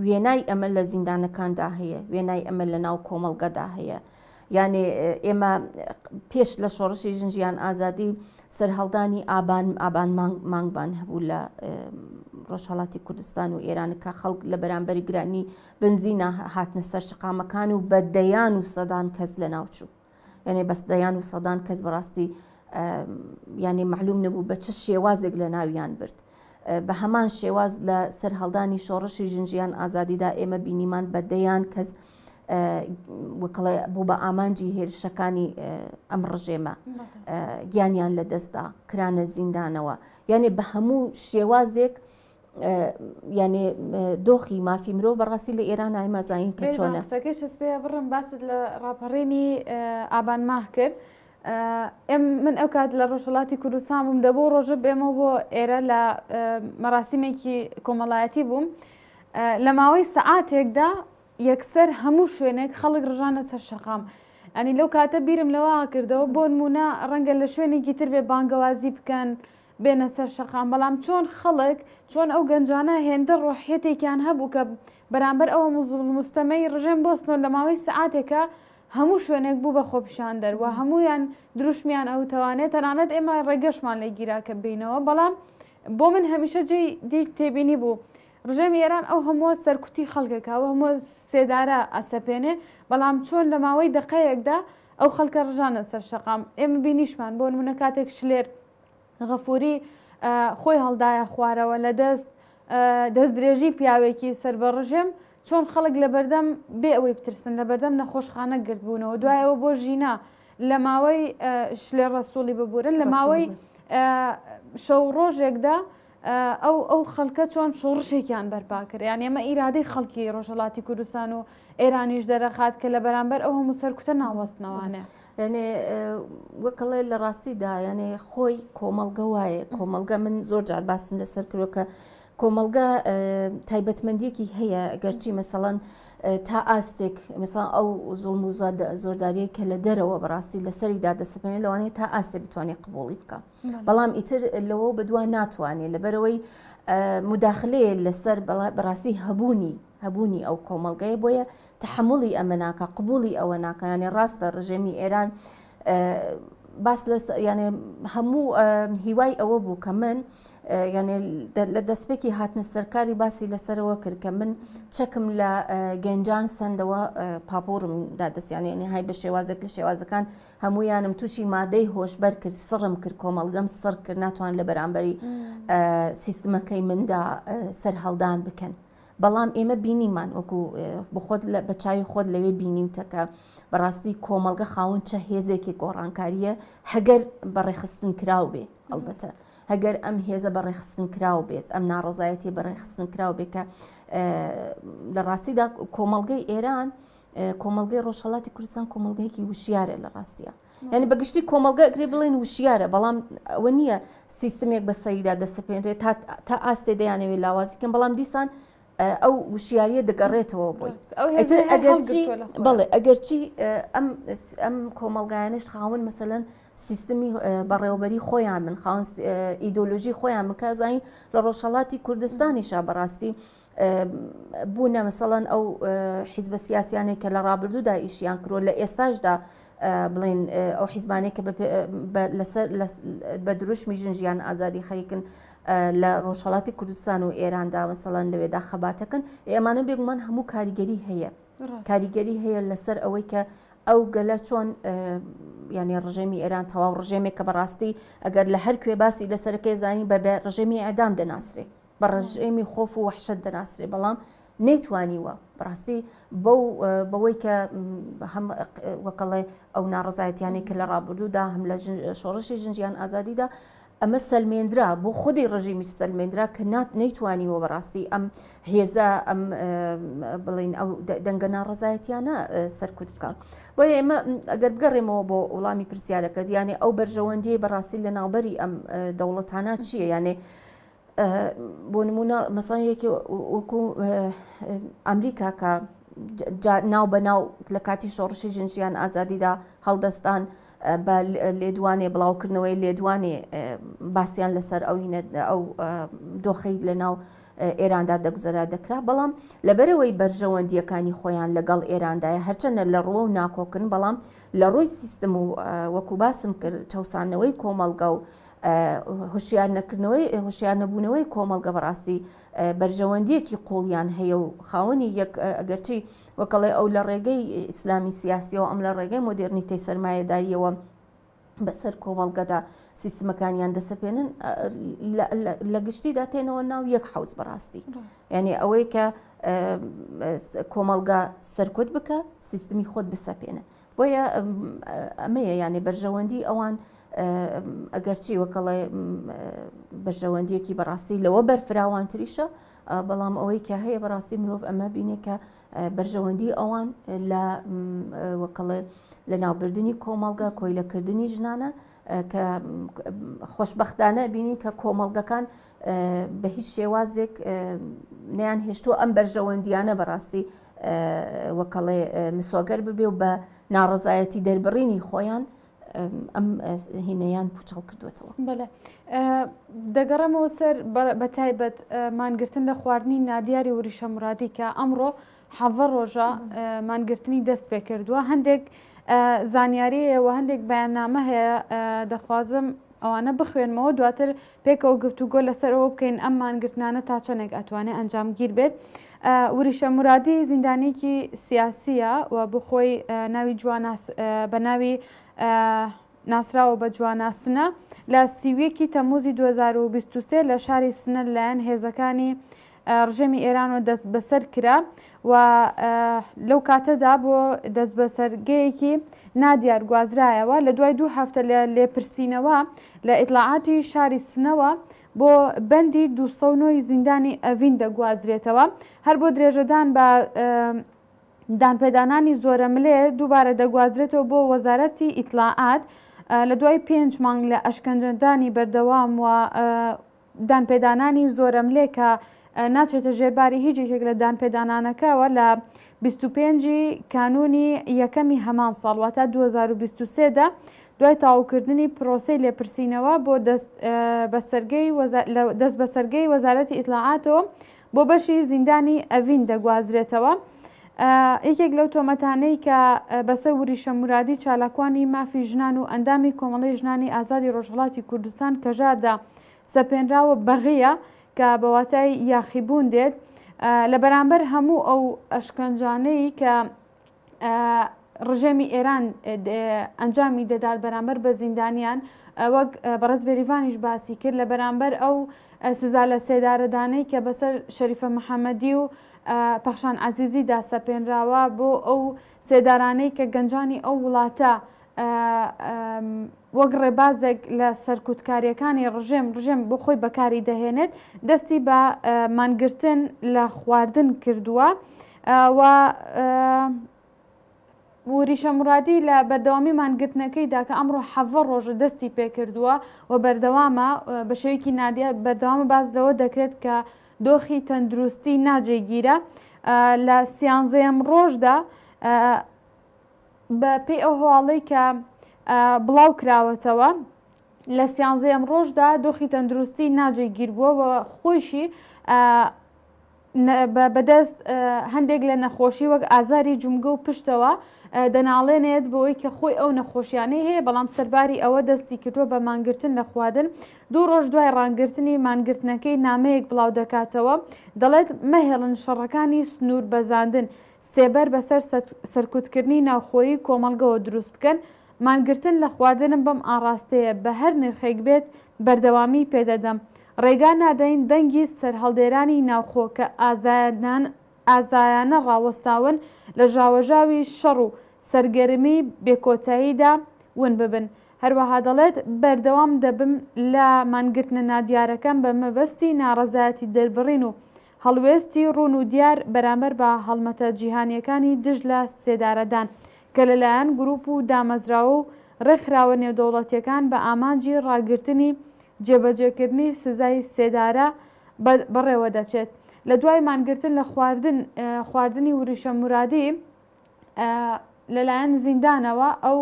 وێنای ئەمە لە زیندانەکاندا هەیە وێنای ئەمە لە ناو کۆمەلگەدا هەیە یانێ ئێمە پێش لە شۆڕشی ژنجیان ئازادی سەرهەڵدانی ئابان ئابان مانگبان هەبوو لە ڕۆژهڵاتی کوردستان و ئێرانەکە خەڵک لە بەرامبەری گرانی بنزینە هاتنە سەر شقامەکان و بەدەیان و سەدان کەس لە ناوچوو یعنی بەستدەیان و سەدان کەس بەڕاستی یعنی معلوم نەبوو بە چه شێوازێک لە ناویان برد بە هەمان شێواز لە سەرهەڵدانی شۆڕشی ژنجیان ئازادیدا ئێمە بینیمان بەدەیان کەس وەکڵێ بوو بە ئامانجی هێرشەکانی ئەم ڕژێمە گیانیان لە دەستدا کرانە زیندانەوە یعنی بە هەموو شێوازێک یعنی دۆخی مافی مرۆڤ بەڕاستی لە ئێران ئایمازین کە چۆنە سەکەشت پێ بڕم باست لە ڕاپەڕێنی ئابان ماه کرد. ئەم من ئەو کات لە ڕۆژەڵاتی کوردستان بووم دەبوو ڕۆژە بێمە بۆ ئێرە لە مەراسیمێکی کۆمەڵایەتی بووم لە ماوەی سەعاتێکدا یەکسەر هەموو شوێنێک خەڵک ڕژانە سەر شەقام. ئەنی لەو کاتە بیرم لەوە کردەوە بۆ نمونە ڕەنگە لە شوێنێکی تر بێ بانگەوازی بکەن بێنە سەر شەقام بەڵام چۆن خەڵک چۆن ئەو گەنجانە هێندە ڕۆحێتێکیان هەبوو کە بەرامبەر ئەوە مستەمەی ڕژێن بۆستنەوە لە ماوەی سعاتێکە هەموو شوێنێک بوو بە خۆپیشان دەروە هەمویان دروشمیان ئەو تەوانێت تەنانەت ئێمە ڕێگەشمان لە گیراکە بینەوە بەڵام بۆ من هەمیشە جێ دی تێبینی بوو ڕژێمی ئێران ئەو هەموو سەرکوتی خەڵکێکەوە هەموو سێدارە ئەسەپێنێ بەڵام چۆن لە ماوەی دقەیەکدا ئەو خەڵکە ڕژانە سەر شەقام ئێمە بینیشمان بۆ منە کاتێک شلێر غەفوری خۆی هەڵدایە خوارەوە لە دەست دەست درێژی پیاوێکی سەر بە ڕژێم چۆن خەڵک لە بەردەم بێ ئەوەی بترسن لە بەردەم نەخۆشخانە گرتبوونەوە دوایەوە بۆ ژینا لە ماوەی شلێر ڕسوڵی ببورن لە ماوەی شەو ڕۆژێکدا ئەو ئەو خەڵکە چۆن شۆڕشێکیان بەرپاکرد یان ئێمە ئیرادەی خەڵکی ڕۆژەڵاتی کوردستان و ئێرانیش دەرەخات کە لە بەرامبەر ئەو هەموو سەرکوتە ناوەستنەوانە. یعنێ وەکەڵێ لە ڕاستیدا یعنێ خۆی کۆمەلگە وایە کۆمەلگە من زۆر جار باسم لەسەر کردەوە کە کۆمەلگە تایبەتمەندیەکی هەیە گەرچی مەسەڵەن تا ئاستێک مثلان ئەو زۆڵ موزاد زۆرداریە کە لە دەرەوە بەڕاستی لەسەریدا دەسەپێنێت لەوانێت تا ئاستێ بتوانێت قبوڵی بکە بەڵام ئیتر لەوە بەدووا ناتوانێت لەبەرەوەی مداخلەیە لەسەر بەڕاستی هەبوونی هەبوونی ئەو کۆمەلگەیە بۆیە تحملی ئەمە ناکە قبولی ئەوە ناکەیانێ ڕاستە ڕژێمی ئێران باس لە یانێ هەموو هیوای ئەوە بوو کە من یعنی لە دەستپێکی هاتنە سەرکاری باسی لەسەرەوە کرد کە من چەکم لە گەنجان سندەوە پاپۆرم دادەستیانێنێ های بە شێوازێک لە شێوازەکان هەمویانم تووشی مادەی هۆشبەر کرد سڕم کرد کۆمەلگەم سڕ کرد ناتوان لە بەرامبەری سیستمەکەی مندا سەر هەڵدان بکەن. بەڵام ئێمە بینیمان وەکو بخۆت بە چای خۆت لەوێ بینیتەکە بەڕاستی کۆمەلگە خاون چە هێزێکی گۆڕانکاریە هەگەر بەڕێخستن کراو بێ ئەلبەتە. هەگەر ئەم هێزە بەڕێخستن کراو بێت ئەم ناڕزایەتی بەڕێخستن کراو بێتکە لە ڕاستیدا کۆمەلگەی ئێران کۆمەلگەی ڕۆژهڵاتی کوردستان کۆمەلگەیەکی وشیارە لە ڕاستیە ینی بەگشتی کۆمەلگەگرێ بڵێن وشیارە بەڵام ئەوە نییە سیستمێک بە سەریدا دەسەپێنرێت تا ئاستێ دەیانەوێت لاوازیکەم بەڵام دیسان ئەو وشیاریە دەگەڕێتەوە بۆی ئەگەرچی بڵێ ئەگەرچی ئەم ئەم کۆمەلگایانش خاون مثلەن سیستمی بەڕێوبەری خۆیان من خاون ئیدۆلۆژی خۆیان بکزانین لە ڕۆژەڵاتی کوردستانیشا بەڕاستی بوونە مەسەڵەن ئەو حیزبە سیاسیانێک کە لە ڕابردوودا ئیشیان کرۆ لە ئێستاشدا بڵێن ئەو حیزبانێک کە بە دروشمی ژنجیان ئازادی خەیکن لە ڕۆژهڵاتی کوردستان و ئێراندا مەسەڵەن لەوێدا خەباتەکەن ئێمانە بێگومان هەموو کاریگەری هەیە. کاریگەری هەیە لەسەر ئەوەی کە ئەو گەلە چۆن ینی ڕژێمی ئێران تەواو ڕژێمێک کە بەڕاستی ئەگەر لە هەر کوێ باسی لەسەرەکەی زانی بەبێ ڕژێمی ئەدام دەناسرێ بە ڕژێمی خۆف و وحشت دەناسرێ بەڵام نەیتوانیوە بڕاستی بەو بەوەی کە وەکەڵێ ئەو ناڕزایەتیانی کە لە ڕابردوودا هەم لە شۆڕشی ژنجیان ئازادیدا ئەمە سەلمێندرا بۆ خودی ڕژیمی سەلمێندرا کە نات نەیتوانیەوە بەڕاستی ئەم هێزا ئەم بڵین ئەو دەنگەنا ڕزایەتیانە سەرکوت بکەن بۆ ئێمە ئەگەر بگەڕێمەوە بۆ وڵامی پرسیارەکە دیانێ ئەو بەرژەوەندی بەڕاستی لە ناڵبەری ئەم دەوڵەتانە چییە یانێ بۆ نمونە مەسان یەکی وەکو ئەمریکا کە ناو بە ناو لە کاتی شۆڕشی ژنجیان ئازادیدا هەڵدەستان. لێدوانێ بڵاوکردنەوەی لێدوانێ باسییان لەسەر ئەوینە ئەو دۆخەی لەناو ئێراندا دەگوزەرا دەکرا بەڵام لەبەرەوەی بەرژەوەندیەکانی خۆیان لەگەڵ ئێراندایە هەرچەندە لە ڕۆ و ناکۆکن بەڵام لە ڕووی سیستم و وەکو باسم کرد چاوسانەوەی کۆمەلگە و هوشیار نەکردنەوەی هوشیار نەبوونەوەی کۆمەلگە بەڕاستی بەرژەوەندیەکی قوڵیان هەیە و خاوەنی یەک ئەگەرچی وەکەڵێ ئەو لە ڕێگەی ئیسلامی سیاسیەوە ئەم لە ڕێگەی مدررنیتەی سرمایهداریەوە بەسەر کۆمەڵگەدا سیستمەکانیان دەسەپێنن لە گشتیدا تێنەوە ناو یەک حوز بەڕاستی یعنی ئەوەی کە کۆمەلگا سەرکوت بکە سیستمی خۆت بسەپێنن بۆیە ئەمەیە یانێ بەرژەوەندی ئەوان ئەگەرچی وەکەڵێ بەرژەوەندیەکی بەڕاستی لەوە بەرفراوانتریشە بەڵام ئەوەی کە هەیە بەڕاستی مرۆڤ ئەمە بینێ کە بەرژەوەندی ئەوان لە وەکەڵێ لە ناوبردننی کۆمەڵگە کۆی لەکردنی ژنانە کە خۆشببختانە بینی کە کۆمەڵگەکان بە هیچ شێوازێک نیان هێشتووە ئەم بەرژەوەندیانە بەڕاستی وەکەڵێ مسۆگەر ببێ و بە ناڕزایەتی دەربڕینی خۆیان ئەم هینەیان پوچەڵ کردوێتەوە بەڵێ دەگەڕمەوە سەر بە تایبەت مانگرتن لە خواردنی نادیاری وریشە مرادی کە ئەمڕۆ حەڤە ڕۆژە مانگرتنی دەست پێ کردووە هەندێک زانیاریەوە هەندێک بەیاننامە هەیە دەخوازم ئەوانە بخوێنمەوە دواتر پێکەوە گفتوگۆ لەسەرەوە بکەین ئەم مانگرتنانە تا چەندێک ئەتوانێت ئەنجام گیر بێت. وریشە مرادی زیندانێکی سیاسیە و بخۆی ناوی جوان بە ناوی ناسراوە بە جواناسنە لە سیویەکی تەموزی 2023 لە شاری سنە لایەن هێزەکانی ڕژەمی ئێران و دەست بەسەر کرا و لەو کاتەدا بۆ دەست بەسەرگەیەکی نادیار گوازرایەوە لە دوای دوو هەفتە لە لێپرسینەوە لە ئیتلاعاتی شاری سنەوە بۆ بەندی دوسەی زیندانی ئەڤین دەگوازرێتەوە هەر بۆ درێژەدان بە دانپێدانانی زۆرە ملێ دووبارە دەگوازرێتەوە بۆ وەزارەتی ئیتلاعات لە دوای پێنج مانگ لە ئەشکەنجدانی بەردەوام و دانپێدانانی زۆرەم لێ کە ناچێتە ژێرباری هیچێکێک لە دانپێدانانەکەەوە لە 25 کانونی یەکەمی هەمان ساڵواتە 2023دا دوای تاوکردنی پرۆسی لێپرسینەوە بۆ دەست بە سەرگەی وەزارەتی ئیتلاعاتەوە بۆ بەشی زیندانی ئەڤین دەگوازرێتەوە. یەکێک لەو تۆمەتانەی کە بەسەر وریشە مورادی چالاکوانی مافی ژنان و ئەندامی کۆمەڵی ژنانی ئازادی ڕۆژهڵاتی کوردستان کەژادا سەپێنراوە بەغەیە کە بەواتای یاخیبوون دێت لە بەرامبەر هەموو ئەو ئەشکنجانەی کە ڕژێمی ئێران ئەنجامی دەدات بەرامبەر بە زیندانیان وەک بەڕز بێریوانیش باسی کرد لە بەرامبەر ئەو سزا لە سێدارەدانەی کە بەسەر شەریفە محەممەدی و پەخشان عزیزی داسەپێنراوە بۆ ئەو سێدارانەی کە گەنجانی ئەو وڵاتە وەک ڕێبازێک لە سەرکوتکاریەکانی ڕژێم ڕژێم بۆ خۆی بەکاری دەهێنێت دەستی بە مانگرتن لە خواردن کردووە و وریشە مرادی لە بەردەوامیمان گرتنەکەیدا کە ئەمڕۆ حەڤە ڕۆژە دەستی پێکردووە و بەردەوامە بە شێوکی نادیە بەردەوامە باز لەوە دەکرێت کە دۆخی تەندروستی ناجێگیرە لە سیانزەیەم ڕۆژدا بە پێی ئەو هەواڵەی کە بڵاو کراوەتەوە لە سیانزەیەم ڕۆژدا دۆخی تەندروستی ناجێگیر بووە و خۆشی بەدەست هەندێک لە نەخۆشی وەک ئازاری جومگە و پشتەوە دەناڵێنێت بۆەوەی کە خۆی ئەو نەخۆشیانەی هەیە بەڵام سەرباری ئەوە دەستی کردووە بە مانگرتن نەخواردن دوو ڕۆژ دوای ڕانگررتنی مانگرتنەکەی نامەیەک بڵاو دەکاتەوە دەڵێت مەهێڵن شەڕەکانی سنوور بەزاندن سێبەر بەسەر سەرکوتکردنی ناوخۆیی کۆمەلگەوە دروست بکەن مانگرتن لە خواردنم بەم ئاڕاستەیە بە هەر نرخێک بێت بەردەوامی پێدەدەم. ڕێگا نادەین دەنگی سەرهەڵدێرانی ناوخۆکە ئازایەنان ئازایانە ڕاوەستاون لە ژاوەژاوی شەڕ و سەرگەرمی بێکۆتاییدا ون ببن. هەروەها دەڵێت بەردەوام دەبم لە مانگرتنە نادیارەکەم بە مەبەستی ناڕەزایەتی دەربڕین و هەڵوێستی ڕوون و دیار بەرامبەر بە هەڵمەتە جیهانیەکانی دژ لە سێدارەدان کە لەلایەن گروپ و دامەزرا و ڕێکخراوە نێودەوڵەتیەکان بە ئامانجی ڕاگررتنی جێبەجێکردنی سزای سێدارە بڕێوە دەچێت لە دوای مانگرتن لە خواردن خواردنی وریشە مرادی لەلایەن زیندانەوە ئەو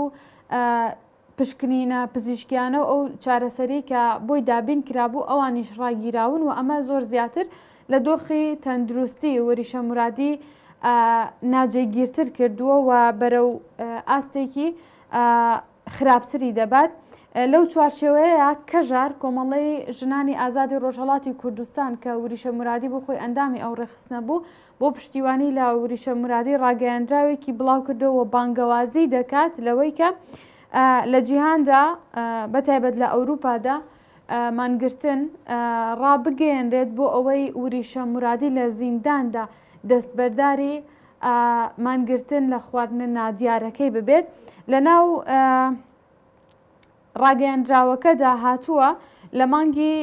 پشکنینە پزیشکیانە ئەو چارەسەری کە بۆی دابین کرابوو ئەوانیش ڕاگیراون و ئەمە زۆر زیاتر لە دۆخی تەندروستی وەریشە مرادی ناجێگیرتر کردووە و بەرەو ئاستێکی خراپتری دەبات لەو چوارشێوەیە کەژار کۆمەڵی ژنانی ئازادی ڕۆژهڵاتی کوردستان کە وریشە مرادی بۆ خۆی ئەندامی ئەو ڕێخستنە بوو بۆ پشتیوانی لا وریشە مرادی ڕاگەیاندراوێکی بڵاو کردەوە بانگەوازی دەکات لەوەی کە لە جیهاندا بەتایبەت لە ئەوروپادا مانگرتن ڕابگەێنرێت بۆ ئەوەی وریشە مرادی لە زینداندا دەستبەرداری مانگرتن لە خواردن نادیارەکەی ببێت لە ناو ڕاگەیاندراوەکە داهاتووە لە مانگی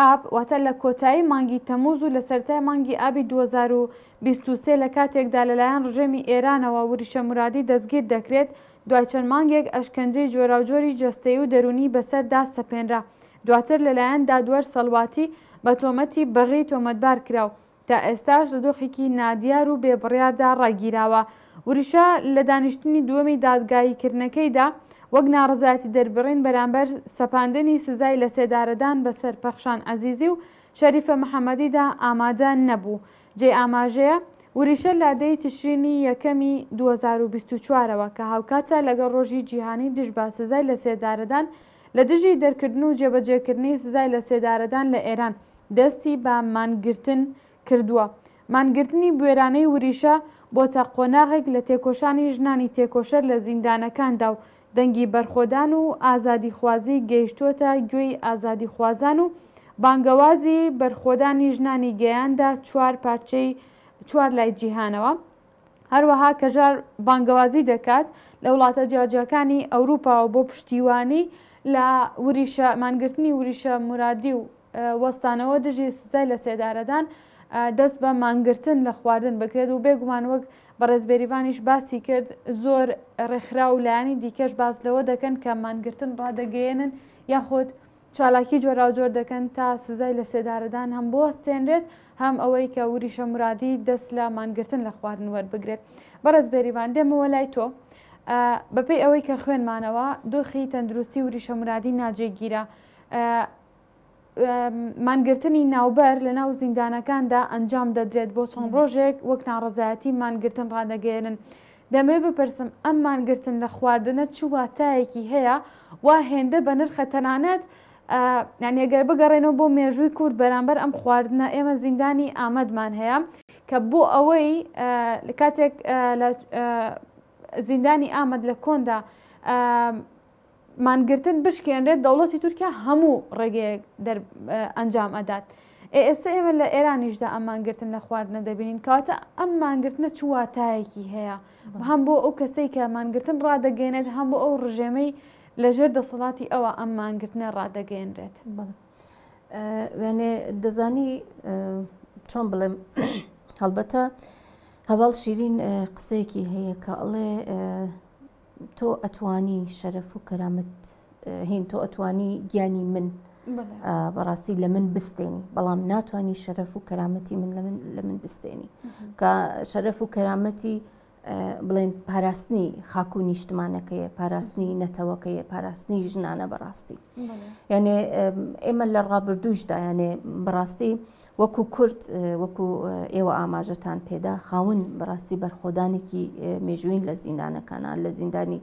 ئاب واتە لە کۆتایی مانگی تەموز و لە سەرای مانگی ئابی 2023 لە کاتێکدا لەلایەن ڕژێمی ئێرانەوە وریشە مرادی دەستگیر دەکرێت دوای چەند مانگێک ئەشکەنجەی جۆراوجۆری جەستەی و دەرونی بەسەردا سەپێنرا دواتر لەلایەن دادوەر سەڵواتی بە تۆمەتی بەغی تۆمەتبار کراو تا ئێستاش لە دۆخێکی نادیار و بێبڕیاردا ڕاگیراوە. وریشە لە دانیشتنی دووەمی دادگاییکردنەکەیدا وەک ناڕزایەتی دەربڕین بەرامبەر سەپاندنی سزای لە سێدارەدان بەسەر پەخشان ئازیزی و شەریفە محەممەدیدا ئامادە نەبوو جێ ئاماژەیە وریشە لادەی تشرینی یەکەمی 2024ەوە کە هاوکاتە لەگەڵ ڕۆژی جیهانی دژ با سزای لە سێدارەدان لە دژی دەرکردن و جێبەجێکردنی سزای لە سێدارەدان لە ئێران دەستی بە مانگرتن کردووە مانگرتنی بێرانەی وریشە بۆتە قۆناغێک لە تێکۆشانی ژنانی تێکۆشەر لە زیندانەکاندا و دەنگی بەرخۆدان و ئازادی خوازی گەیشتوتە گوێی ئازادی خوازان و بانگەوازی بەرخۆدانی ژنانی گەیاندا چوار پارچەی چوار لای جیهانەوە هەروەها کەژار بانگەوازی دەکات لە وڵاتە جیاجەکانی ئەوروپاوە بۆ پشتیوانی لە وریشە مانگرتنی وریشە مرادی و وەستانەوە دژی سزای لە سێدارەدان دەست بە مانگرتن لە خواردن بکرێت و بێگومان وەک بەڕێزبێریوانیش باسی کرد زۆر ڕێکخرا و لایانی دیکەش باس لەوە دەکەن کە مانگرتن ڕدەگەێنن یاخۆت چالاکی جۆرا جۆر دەکەن تا سزای لە سێدارەدان هەم بۆ سێنرێت هەم ئەوەی کە وریشە مرادی دەست لە مانگرتن لە خواردن وەربگرێت بەڕێز بێریوان دێمەوە لای تۆ بەپی ئەوەی کە خوێنمانەوە دۆخی تەندروستی وریشە مرادی ناجێگیرە مانگرتنی ناوبەر لە ناو زیندانەکاندا ئەنجام دەدرێت بۆ چەند ڕۆژێک وەک ناڕزایەتی مانگرتن ڕدەگەێنن. دەمێ بپرسم ئەم مانگرتن لە خواردنە چ واتایەکی هەیە وا هێندە بە نرخە تەنانەت یانێگەر بگەڕێنەوە بۆ مێژووی کورد بەرامبەر ئەم خواردنە ئێمە زیندانی ئامەدمان هەیە کە بۆ ئەوەی کاتێک زیندانی ئامەد لە کۆندا مانگرتن بشکێنرێت دەوڵەتی تورکیا هەموو ڕێگەیەک ئەنجام ئەدات. ئێستا ئێمە لە ئێرانیشدا ئەمانگرتن لە خواردنە دەبینین کاتە ئەم مانگرتنە چواتایەکی هەیە هەم بۆ ئەو کەسەی کە مانگرتن ڕدەگەێنێت هەم بۆ ئەو ڕژێمەی لەژێر دەسەڵاتی ئەوە ئەم مانگرتنە ڕدەگەێنرێت وێنێ دەزانی چۆن بڵێم هەڵبەتە هەواڵ شیرین قسەیەکی هەیە کە ئەڵێ تۆ ئەتوانی شەرەف و کەرامەت هین تۆ ئەتوانی گیانی من بەڕاستی لە من بستێنی بەڵام ناتوانانی شەرەف و کەرامەتی من لە من بستێنی کە شەرەف و کەرامەتی بڵێن پاراستنی خاک و نیشتمانەکەیە پاراستنی نەتەوەکەیە پاراستنی ژنانە بەڕاستی یعنی ئێمە لە ڕابردوشدا یانێ بەڕاستی وەکو کورت وەکو ئێوە ئاماژەتان پێدا خاون بەڕاستی بەرخۆدانێکی مێژوین لە زیندانەکانان لە زیندانی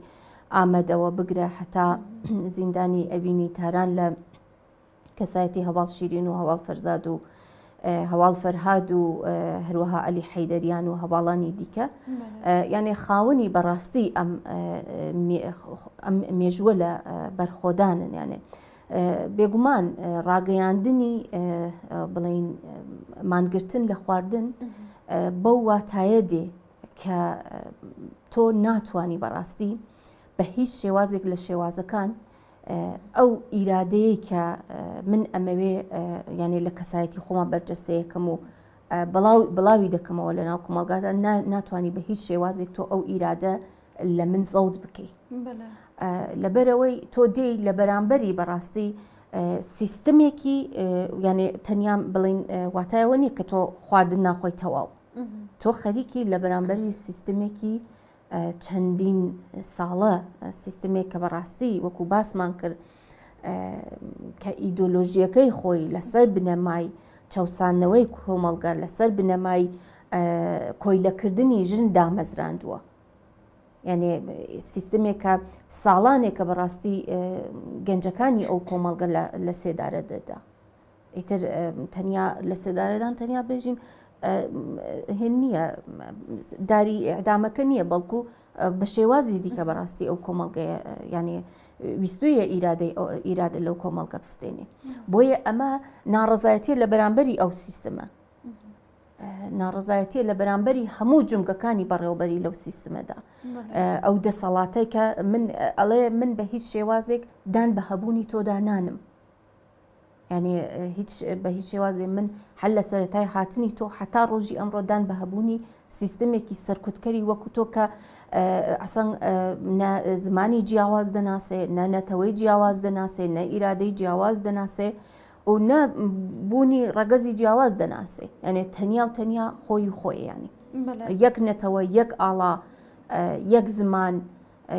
ئامەدەوە بگرە حتا زیندانی ئەبینی تاران لە کەسایەتی هەواڵ شیرین و هەواڵ فەرزاد و هەواڵ فەرهاد و هەروەها ئەلی حەیدەریان و هەواڵانی دیکە یعنی خاونی بەڕاستی ئەم مێژوە لە بەرخۆدانن یانێ. بێگومان ڕاگەیاندنی بڵین مانگرتن لە خواردن بەو واتایە دێ کە تۆ ناتانی بەڕاستی بە هیچ شێوازێک لە شێوازەکان ئەو ئیرادەیە کە من ئەمەوێ یانێ لە کەسایەتی خۆمان بەرجەستەیەکەم و بڵاوی دەکەمەوە لە ناو کۆمەڵگادا ناتانی بە هیچ شێوازێک تۆ ئەو ئیرادە لە من زەود بکەیت لەبەرەوەی تۆ دی لە بەرامبەری بەڕاستی سیستمێکی یعنی تەنیا بڵین واتایەوە نیە کە تۆ خواردن ناخۆی تەواو تۆ خەریکی لە بەرامبەری سیستمێکی چەندین ساڵە سیستمێک کە بەڕاستی وەکو باسمان کرد کە ئیدۆلۆژیەکەی خۆی لەسەر بنەمای چاوسانەوەی کۆمەڵگەر لەسەر بنەمای کۆیلەکردنی ژن دامەزراندووە یعنی سیستمێکە ساڵانێکە بەڕاستی گەنجەکانی ئەو کۆمەڵگە لە سێدارە دەدا ئیتر تەنیا لە سێدارەدان تەنیا بێژین هێن نییە داری ئەدامەکە نییە بەڵکو بە شێوازی دیکە بەڕاستی ئەو کۆمەڵگەیە یعنی ویستویە ئیرادەی ئیرادە لەو کۆمەڵگە بستێنێ بۆیە ئەمە ناڕزایەتی لە بەرامبەری ئەو سیستمە ناڕزایەتی لە بەرامبەری هەموو جمگەکانی بەڕێوبەری لەو سیستمەدا ئەو دەسەڵاتەی کە من ئەڵێ من بە هیچ شێوازێک دان بە هەبوونی تۆدا نانم ینی هیچ بە هیچ شێوازێ من هەل لە سەرەتای هاتنی تۆ حتا ڕۆژی ئەمڕۆدان بە هەبوونی سیستمێکی سەرکوتکەری وەکو تۆ کە ئەسەن زمانی جیاواز دەناسێ نە نەتەوەی جیاواز دەناسێ نە ئیرادەی جیاواز دەناسێ و نە بوونی ڕگەزی جیاواز دەناسێ ئەنێ تەنیا و تەنیا خۆی خۆی ینی یەک نەتەوە یەک ئاڵا یەک زمان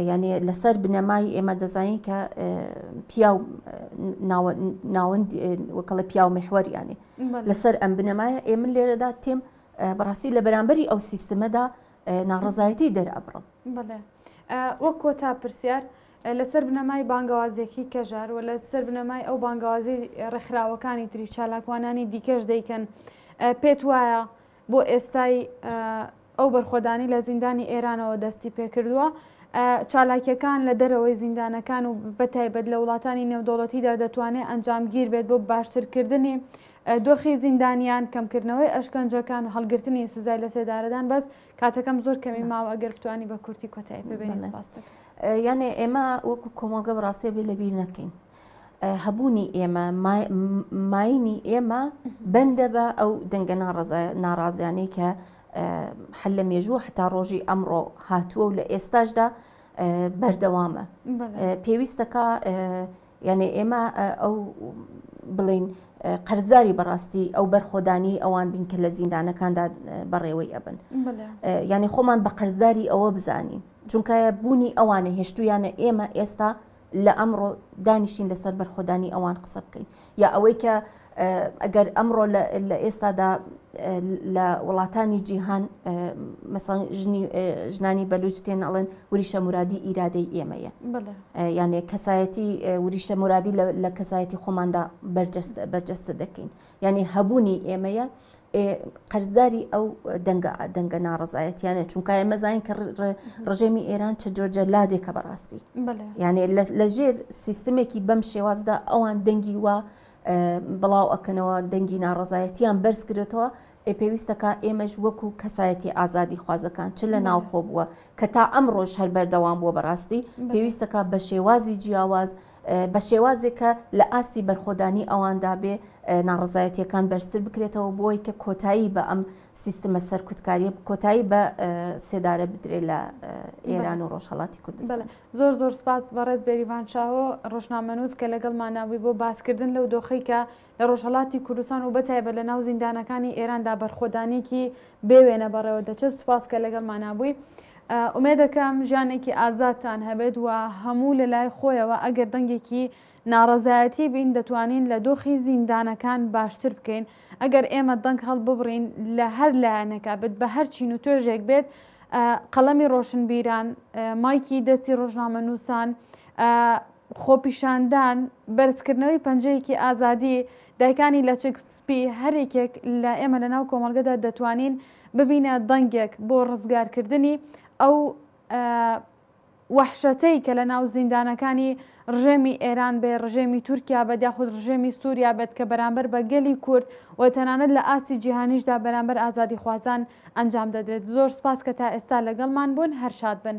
یعنی لەسەر بنەمای ئێمە دەزانین کە پیا ناوەند وەکەڵە پیا و مەحوەریانێ لەسەر ئەم بنەمایە ئێمە لێرەدا تێم بەڕاستی لە بەرامبەری ئەو سیستمەدا ناڕزایەتی دەرەبڕم وەک کۆتا پرسیار لەسەر بنەمای بانگوازیەکی کەژار و لەسەر بنەمای ئەو بانگوازی ڕێکخراوەکانی تری چالاکوانانی دیکەش دەیکەن پێت وایە بۆ ئێستای ئەو بەرخۆدانی لە زیندانی ئێرانەوە دەستی پێکردووە چالاکیەکان لە دەرەوەی زیندانەکان و بەتایبەت لە وڵاتانی نێودوڵەتیدا دەتوانێت ئەنجامگیر بێت بۆ باشترکردنی دۆخی زیندانیان کەمکردنەوەی ئەشکەنجەکان و هەڵگرتنی سزای لە سێدارەدان بەس کاتەکەم زۆر کەمی ماوە ئەگەر بتانی بە کورتی کۆتایی ببێن باستەکە. یانێ ئێمە وەکو کۆمەلگە بڕاستێ بێ لەبییر نەکەین هەبوونی ئێمە ماینی ئێمە بەندە بە ئەو دەنگە ناڕازیانەی کە حل لە مێژوە حتا ڕۆژی ئەمڕۆ هاتووە و لە ئێستاشدا بەردەوامە پێویستەکە یعنی ئێمە ئەو بڵین قەرزاری بەڕاستی ئەو بەرخۆدانی ئەوان بین کە لە زیندانەکاندا بەڕێوەی ئەبن یعنی خۆمان بە قەرزاری ئەوە بزانین چونکە بوونی ئەوانە هێشتویانە ئێمە ئێستا لە ئەمڕۆ دانیشین لەسەر بەرخۆدانی ئەوان قسە بکەین یا ئەوەی کە ئەگەر ئەمڕۆ لە ئێستادا لە وڵاتانی جیهان ژنانی بەلوچ تێن ئەڵێن وریشە مرادی ئیرادەی ئێمەیە یانێ کەسایەتی وریشە مرادی لە کەسایەتی خۆماندا بەرجەستە دەکەین یعنی هەبوونی ئێمەیە قەرزداری ئەو دەنگە دەنگە ناڕزایەتیانە چونکە مەزانین کە ڕژێمی ئێران چە جۆرجە لادێکە بەڕاستی یعنی لە ژێر سیستمێکی بەم شێوازدا ئەوان دەنگی وا بڵاو ئەکەنەوە دەنگی ناڕزایەتیان بەرز کرێتەوە پێویستەکە ئێمەش وەکو کەسایەتی ئازادی خوازەکان چ لە ناوخۆ بووە کە تا ئەم ڕۆژ هەر بەردەوام بووە بەڕاستی پێویستەکە بە شێوازی جیاواز بە شێوازێکە لە ئاستی بەرخۆدانی ئەواندا بێ ناڕزایەتیەکان بەرزتر بکرێتەوە بۆی کە کۆتایی بە ئەم سیستمە سەر کوتکاریە کۆتایی بە سێدارە بدرێت لە ئێران و ڕۆژهڵاتی کوردستان زۆر زۆر سپاس بەڕێت بێریوان شاوە ڕۆژنامەنووس کە لەگەڵ ماناوی بۆ باسکردن لەو دۆخیکە لە ڕۆژهڵاتی کوردستان و بەتایبە لە ناو زیندانەکانی ئێراندا بەرخۆدانێکی بێوێنە بەڕێوە دەچێت سوپاس کە لەگەڵ مانابووی. ئومێ دەکەم ژانێکی ئازادتان هەبێت و هەموو لە لای خۆیەوە ئەگەر دەنگێکی ناڕزایەتی بین دەتوانین لە دۆخی زیندانەکان باشتر بکەین ئەگەر ئێمە دەنگ هەڵ ببڕین لە هەر لایەنەکە بێت بە هەر چین و توێژێک بێت قەڵەمی ڕۆشنبیران مایکی دەستی ڕۆژنامە نووسان خۆپیشاندان بەرزکردنەوەی پەنجەیەکی ئازادی دایکانی لە چکسپی هەرێکێک لە ئێمە لەناو کۆمەلگەدا دەتوانین ببینە دەنگێک بۆ ڕزگارکردنی ئەو وحشەتەی کە لە ناو زیندانەکانی ڕژێمی ئێران بێ ڕژێمی تورکیا بە یاخود ڕژێمی سووریا بێت کە بەرامبەر بە گەلی کورد و تەنانەت لە ئاسی جیهانیشدا بەرامبەر ئازادی خوازان ئەنجام دەدرێت زۆر سپاس کە تا ئێستا لەگەڵمان بوون هەرشاد بن.